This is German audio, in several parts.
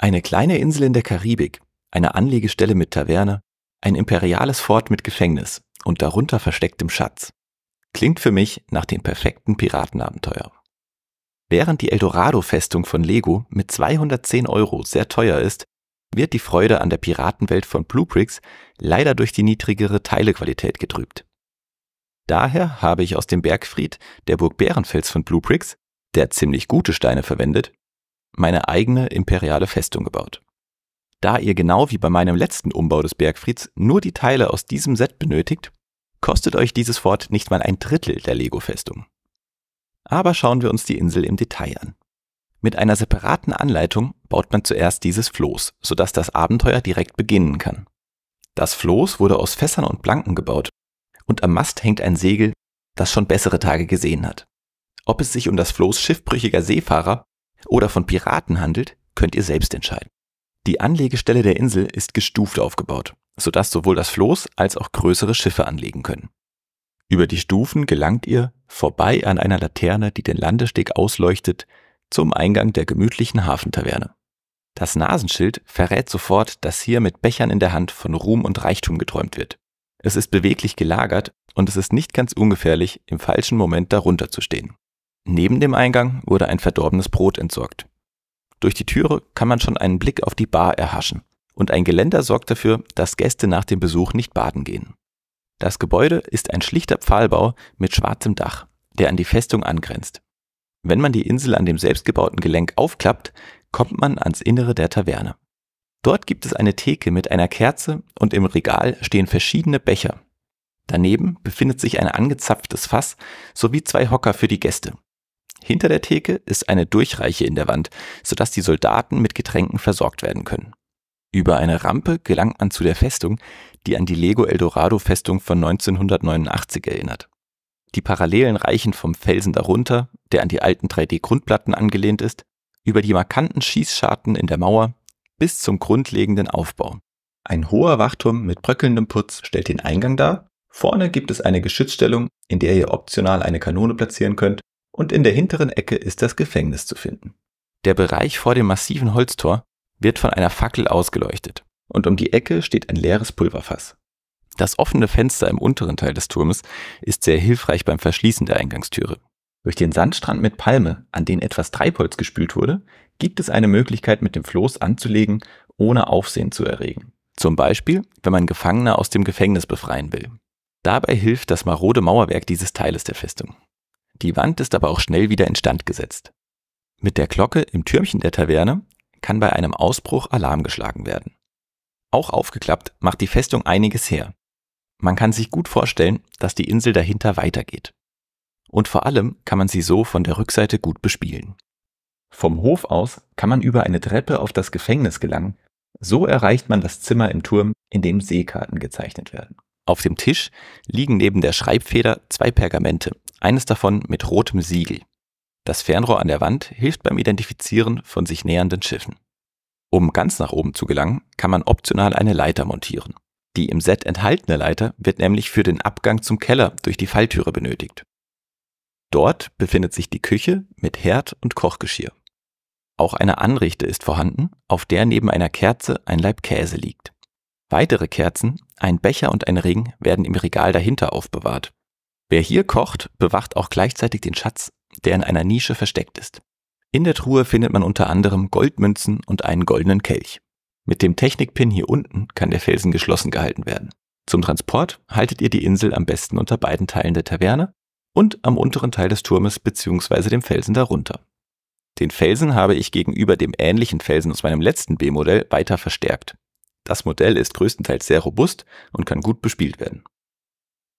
Eine kleine Insel in der Karibik, eine Anlegestelle mit Taverne, ein imperiales Fort mit Gefängnis und darunter verstecktem Schatz. Klingt für mich nach dem perfekten Piratenabenteuer. Während die Eldorado-Festung von Lego mit 210 Euro sehr teuer ist, wird die Freude an der Piratenwelt von Bluebricks leider durch die niedrigere Teilequalität getrübt. Daher habe ich aus dem Bergfried der Burg Bärenfels von Bluebricks, der ziemlich gute Steine verwendet, meine eigene imperiale Festung gebaut. Da ihr genau wie bei meinem letzten Umbau des Bergfrieds nur die Teile aus diesem Set benötigt, kostet euch dieses Fort nicht mal ein Drittel der Lego-Festung. Aber schauen wir uns die Insel im Detail an. Mit einer separaten Anleitung baut man zuerst dieses Floß, sodass das Abenteuer direkt beginnen kann. Das Floß wurde aus Fässern und Planken gebaut und am Mast hängt ein Segel, das schon bessere Tage gesehen hat. Ob es sich um das Floß schiffbrüchiger Seefahrer oder von Piraten handelt, könnt ihr selbst entscheiden. Die Anlegestelle der Insel ist gestuft aufgebaut, sodass sowohl das Floß als auch größere Schiffe anlegen können. Über die Stufen gelangt ihr, vorbei an einer Laterne, die den Landesteg ausleuchtet, zum Eingang der gemütlichen Hafentaverne. Das Nasenschild verrät sofort, dass hier mit Bechern in der Hand von Ruhm und Reichtum geträumt wird. Es ist beweglich gelagert und es ist nicht ganz ungefährlich, im falschen Moment darunter zu stehen. Neben dem Eingang wurde ein verdorbenes Brot entsorgt. Durch die Türe kann man schon einen Blick auf die Bar erhaschen und ein Geländer sorgt dafür, dass Gäste nach dem Besuch nicht baden gehen. Das Gebäude ist ein schlichter Pfahlbau mit schwarzem Dach, der an die Festung angrenzt. Wenn man die Insel an dem selbstgebauten Gelenk aufklappt, kommt man ans Innere der Taverne. Dort gibt es eine Theke mit einer Kerze und im Regal stehen verschiedene Becher. Daneben befindet sich ein angezapftes Fass sowie zwei Hocker für die Gäste, hinter der Theke ist eine Durchreiche in der Wand, sodass die Soldaten mit Getränken versorgt werden können. Über eine Rampe gelangt man zu der Festung, die an die Lego Eldorado Festung von 1989 erinnert. Die Parallelen reichen vom Felsen darunter, der an die alten 3D-Grundplatten angelehnt ist, über die markanten Schießscharten in der Mauer bis zum grundlegenden Aufbau. Ein hoher Wachturm mit bröckelndem Putz stellt den Eingang dar. Vorne gibt es eine Geschützstellung, in der ihr optional eine Kanone platzieren könnt und in der hinteren Ecke ist das Gefängnis zu finden. Der Bereich vor dem massiven Holztor wird von einer Fackel ausgeleuchtet. Und um die Ecke steht ein leeres Pulverfass. Das offene Fenster im unteren Teil des Turmes ist sehr hilfreich beim Verschließen der Eingangstüre. Durch den Sandstrand mit Palme, an den etwas Treibholz gespült wurde, gibt es eine Möglichkeit, mit dem Floß anzulegen, ohne Aufsehen zu erregen. Zum Beispiel, wenn man Gefangene aus dem Gefängnis befreien will. Dabei hilft das marode Mauerwerk dieses Teiles der Festung. Die Wand ist aber auch schnell wieder instand gesetzt. Mit der Glocke im Türmchen der Taverne kann bei einem Ausbruch Alarm geschlagen werden. Auch aufgeklappt macht die Festung einiges her. Man kann sich gut vorstellen, dass die Insel dahinter weitergeht. Und vor allem kann man sie so von der Rückseite gut bespielen. Vom Hof aus kann man über eine Treppe auf das Gefängnis gelangen. So erreicht man das Zimmer im Turm, in dem Seekarten gezeichnet werden. Auf dem Tisch liegen neben der Schreibfeder zwei Pergamente, eines davon mit rotem Siegel. Das Fernrohr an der Wand hilft beim Identifizieren von sich nähernden Schiffen. Um ganz nach oben zu gelangen, kann man optional eine Leiter montieren. Die im Set enthaltene Leiter wird nämlich für den Abgang zum Keller durch die Falltüre benötigt. Dort befindet sich die Küche mit Herd und Kochgeschirr. Auch eine Anrichte ist vorhanden, auf der neben einer Kerze ein Laib Käse liegt. Weitere Kerzen, ein Becher und ein Ring werden im Regal dahinter aufbewahrt. Wer hier kocht, bewacht auch gleichzeitig den Schatz, der in einer Nische versteckt ist. In der Truhe findet man unter anderem Goldmünzen und einen goldenen Kelch. Mit dem Technikpin hier unten kann der Felsen geschlossen gehalten werden. Zum Transport haltet ihr die Insel am besten unter beiden Teilen der Taverne und am unteren Teil des Turmes bzw. dem Felsen darunter. Den Felsen habe ich gegenüber dem ähnlichen Felsen aus meinem letzten B-Modell weiter verstärkt. Das Modell ist größtenteils sehr robust und kann gut bespielt werden.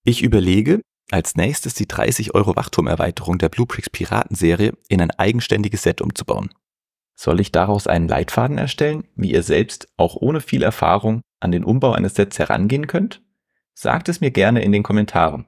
Ich überlege, als nächstes die 30 Euro Wachturmerweiterung der Bluebricks Piratenserie in ein eigenständiges Set umzubauen. Soll ich daraus einen Leitfaden erstellen, wie ihr selbst auch ohne viel Erfahrung an den Umbau eines Sets herangehen könnt? Sagt es mir gerne in den Kommentaren.